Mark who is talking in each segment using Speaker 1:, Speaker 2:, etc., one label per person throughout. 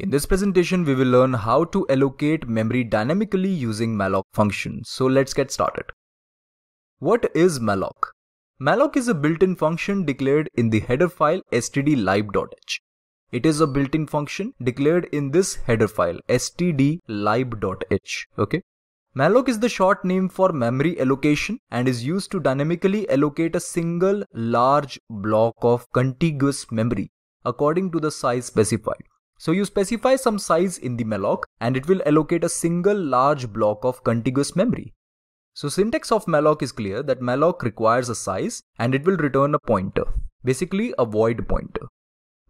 Speaker 1: In this presentation, we will learn how to allocate memory dynamically using malloc function. So let's get started. What is malloc? Malloc is a built-in function declared in the header file stdlib.h. It is a built-in function declared in this header file stdlib.h. Okay. Malloc is the short name for memory allocation and is used to dynamically allocate a single large block of contiguous memory according to the size specified. So you specify some size in the malloc and it will allocate a single large block of contiguous memory. So syntax of malloc is clear that malloc requires a size and it will return a pointer, basically a void pointer.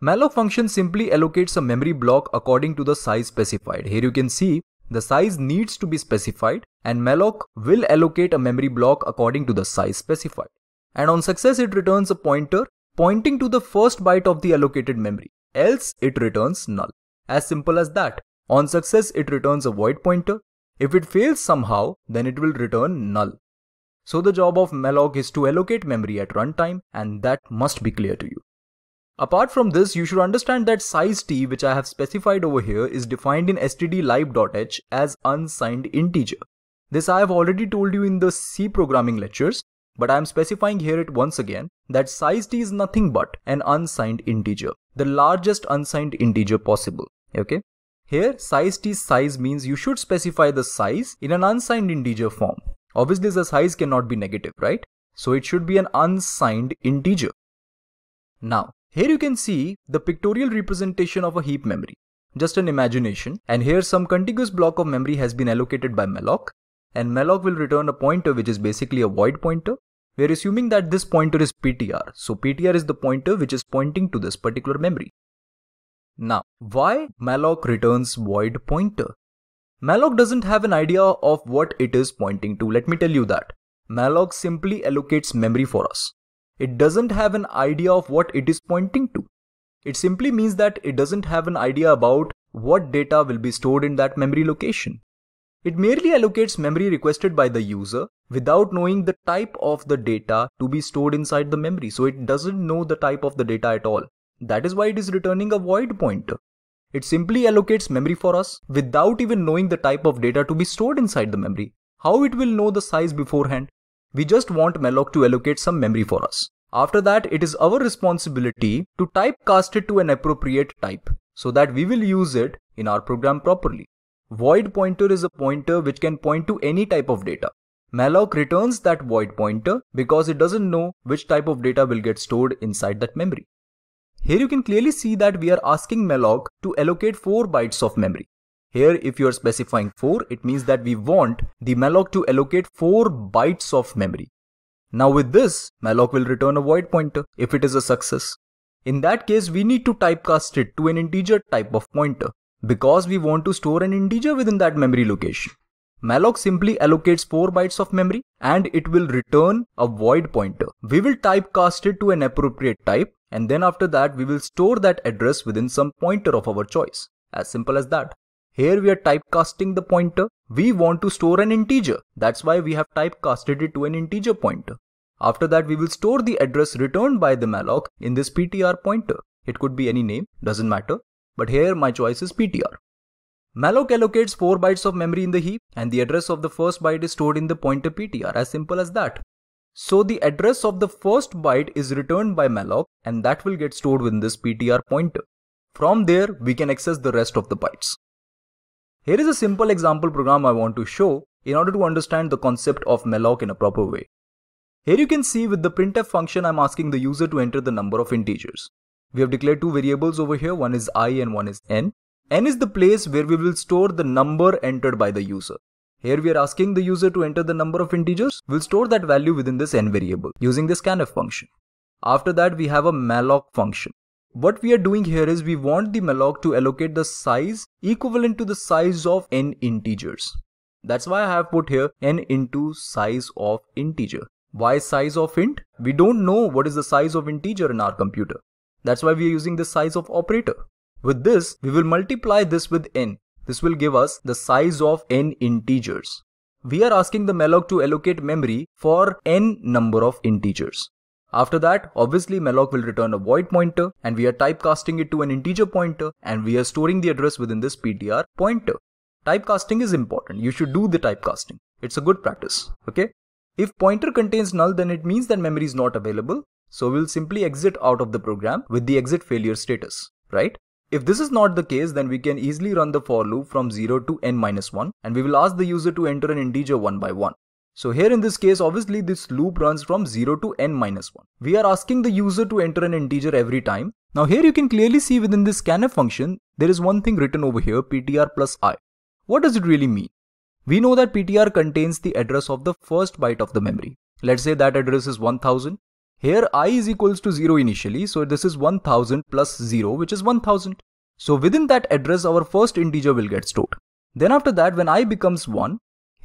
Speaker 1: Malloc function simply allocates a memory block according to the size specified. Here you can see the size needs to be specified and malloc will allocate a memory block according to the size specified. And on success it returns a pointer pointing to the first byte of the allocated memory else it returns null. As simple as that. On success, it returns a void pointer. If it fails somehow, then it will return null. So the job of malloc is to allocate memory at runtime and that must be clear to you. Apart from this, you should understand that size t which I have specified over here is defined in stdlib.h as unsigned integer. This I have already told you in the C programming lectures, but I am specifying here it once again that size t is nothing but an unsigned integer, the largest unsigned integer possible. Okay. Here size t size means you should specify the size in an unsigned integer form. Obviously the size cannot be negative, right? So it should be an unsigned integer. Now, here you can see the pictorial representation of a heap memory, just an imagination. And here some contiguous block of memory has been allocated by malloc and malloc will return a pointer which is basically a void pointer we are assuming that this pointer is PTR. So PTR is the pointer which is pointing to this particular memory. Now, why malloc returns void pointer? Malloc doesn't have an idea of what it is pointing to. Let me tell you that. Malloc simply allocates memory for us. It doesn't have an idea of what it is pointing to. It simply means that it doesn't have an idea about what data will be stored in that memory location. It merely allocates memory requested by the user without knowing the type of the data to be stored inside the memory. So it doesn't know the type of the data at all. That is why it is returning a void pointer. It simply allocates memory for us without even knowing the type of data to be stored inside the memory. How it will know the size beforehand? We just want malloc to allocate some memory for us. After that, it is our responsibility to typecast it to an appropriate type so that we will use it in our program properly. Void pointer is a pointer which can point to any type of data. malloc returns that void pointer because it doesn't know which type of data will get stored inside that memory. Here you can clearly see that we are asking malloc to allocate 4 bytes of memory. Here if you are specifying 4, it means that we want the malloc to allocate 4 bytes of memory. Now with this, malloc will return a void pointer if it is a success. In that case, we need to typecast it to an integer type of pointer because we want to store an integer within that memory location. malloc simply allocates 4 bytes of memory and it will return a void pointer. We will typecast it to an appropriate type and then after that we will store that address within some pointer of our choice. As simple as that. Here we are typecasting the pointer. We want to store an integer. That's why we have typecasted it to an integer pointer. After that we will store the address returned by the malloc in this ptr pointer. It could be any name, doesn't matter but here my choice is PTR. malloc allocates 4 bytes of memory in the heap and the address of the first byte is stored in the pointer PTR as simple as that. So the address of the first byte is returned by malloc and that will get stored within this PTR pointer. From there we can access the rest of the bytes. Here is a simple example program I want to show in order to understand the concept of malloc in a proper way. Here you can see with the printf function I'm asking the user to enter the number of integers. We have declared two variables over here, one is i and one is n. n is the place where we will store the number entered by the user. Here we are asking the user to enter the number of integers. We'll store that value within this n variable using the scanf function. After that, we have a malloc function. What we are doing here is we want the malloc to allocate the size equivalent to the size of n integers. That's why I have put here n into size of integer. Why size of int? We don't know what is the size of integer in our computer. That's why we are using the size of operator. With this, we will multiply this with n. This will give us the size of n integers. We are asking the malloc to allocate memory for n number of integers. After that, obviously malloc will return a void pointer and we are typecasting it to an integer pointer and we are storing the address within this ptr pointer. Typecasting is important. You should do the typecasting. It's a good practice. Okay. If pointer contains null, then it means that memory is not available. So we'll simply exit out of the program with the exit failure status, right? If this is not the case, then we can easily run the for loop from 0 to n minus 1 and we will ask the user to enter an integer one by one. So here in this case, obviously this loop runs from 0 to n minus 1. We are asking the user to enter an integer every time. Now here you can clearly see within this scanf function, there is one thing written over here, ptr plus i. What does it really mean? We know that ptr contains the address of the first byte of the memory. Let's say that address is 1000 here i is equals to 0 initially, so this is 1000 plus 0 which is 1000. So within that address our first integer will get stored. Then after that when i becomes 1,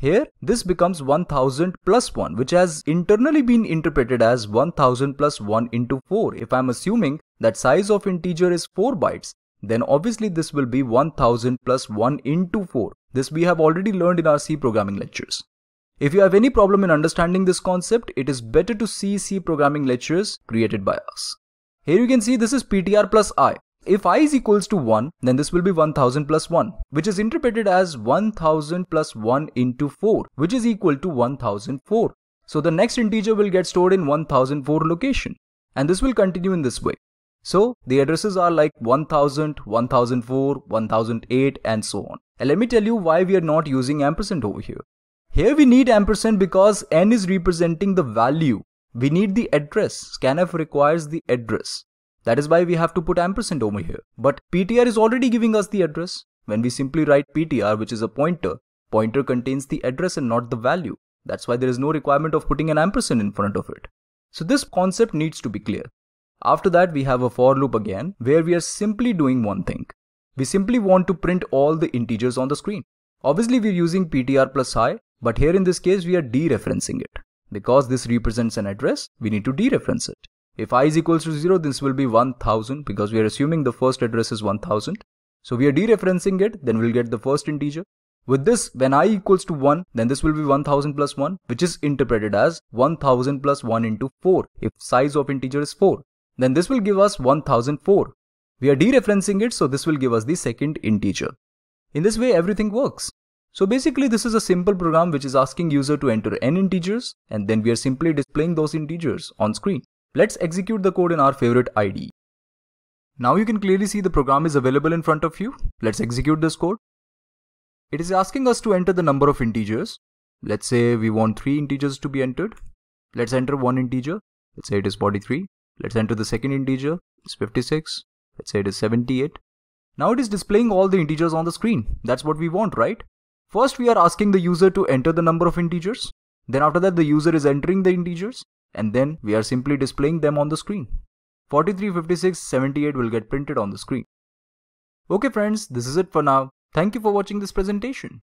Speaker 1: here this becomes 1000 plus 1 which has internally been interpreted as 1000 plus 1 into 4. If I'm assuming that size of integer is 4 bytes, then obviously this will be 1000 plus 1 into 4. This we have already learned in our C programming lectures. If you have any problem in understanding this concept, it is better to see C programming lectures created by us. Here you can see this is PTR plus I. If I is equals to 1, then this will be 1000 plus 1, which is interpreted as 1000 plus 1 into 4, which is equal to 1004. So the next integer will get stored in 1004 location. And this will continue in this way. So the addresses are like 1000, 1004, 1008 and so on. And let me tell you why we are not using ampersand over here. Here we need ampersand because n is representing the value. We need the address. Scanf requires the address. That is why we have to put ampersand over here. But ptr is already giving us the address. When we simply write ptr, which is a pointer, pointer contains the address and not the value. That's why there is no requirement of putting an ampersand in front of it. So this concept needs to be clear. After that, we have a for loop again, where we are simply doing one thing. We simply want to print all the integers on the screen. Obviously, we're using ptr plus i, but here in this case, we are dereferencing it. Because this represents an address, we need to dereference it. If i is equals to 0, this will be 1000 because we are assuming the first address is 1000. So we are dereferencing it, then we'll get the first integer. With this, when i equals to 1, then this will be 1000 plus 1, which is interpreted as 1000 plus 1 into 4, if size of integer is 4. Then this will give us 1004. We are dereferencing it, so this will give us the second integer. In this way, everything works. So basically this is a simple program which is asking user to enter n integers and then we are simply displaying those integers on screen. Let's execute the code in our favorite ID. Now you can clearly see the program is available in front of you. Let's execute this code. It is asking us to enter the number of integers. Let's say we want 3 integers to be entered. Let's enter one integer. Let's say it is 43. Let's enter the second integer. It's 56. Let's say it is 78. Now it is displaying all the integers on the screen. That's what we want, right? First, we are asking the user to enter the number of integers. Then after that, the user is entering the integers and then we are simply displaying them on the screen. 43, 56, 78 will get printed on the screen. Okay friends, this is it for now. Thank you for watching this presentation.